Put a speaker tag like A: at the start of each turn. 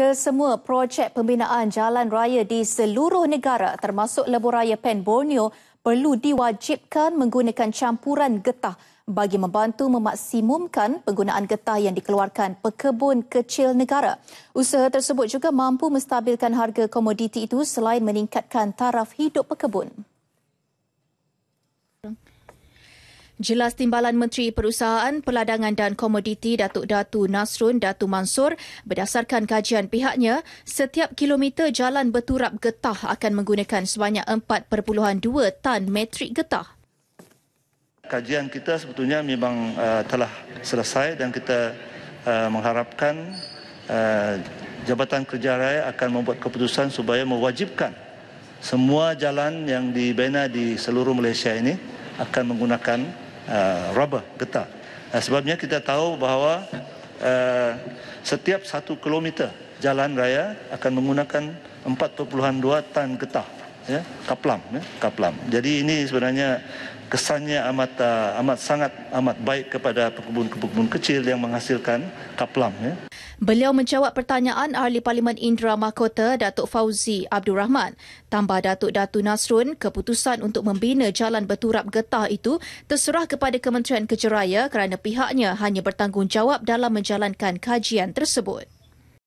A: Kesemua projek pembinaan jalan raya di seluruh negara termasuk lebuh raya Pen Borneo perlu diwajibkan menggunakan campuran getah bagi membantu memaksimumkan penggunaan getah yang dikeluarkan pekebun kecil negara. Usaha tersebut juga mampu menstabilkan harga komoditi itu selain meningkatkan taraf hidup pekebun. Jelas Timbalan Menteri Perusahaan, Peladangan dan Komoditi Datuk Datu Nasrun Datu Mansur berdasarkan kajian pihaknya, setiap kilometer jalan berturap getah akan menggunakan sebanyak 4.2 tan metrik getah.
B: Kajian kita sebetulnya memang uh, telah selesai dan kita uh, mengharapkan uh, Jabatan Kerja Raya akan membuat keputusan supaya mewajibkan semua jalan yang dibina di seluruh Malaysia ini akan menggunakan uh, rubber getah. Eh, uh, sebabnya kita tahu bahawa uh, setiap satu kilometer jalan raya akan menggunakan 4.2 tan getah, ya, kaplam, ya, kaplam. Jadi ini sebenarnya kesannya amat uh, amat sangat amat baik kepada pekebun-pekebun kecil yang menghasilkan kaplam. Ya.
A: Beliau menjawab pertanyaan Ahli Parlimen Indra Mahkota Datuk Fauzi Abdul Rahman. Tambah Datuk Datu Nasrun, keputusan untuk membina jalan berturap getah itu terserah kepada Kementerian Kejeraya kerana pihaknya hanya bertanggungjawab dalam menjalankan kajian tersebut.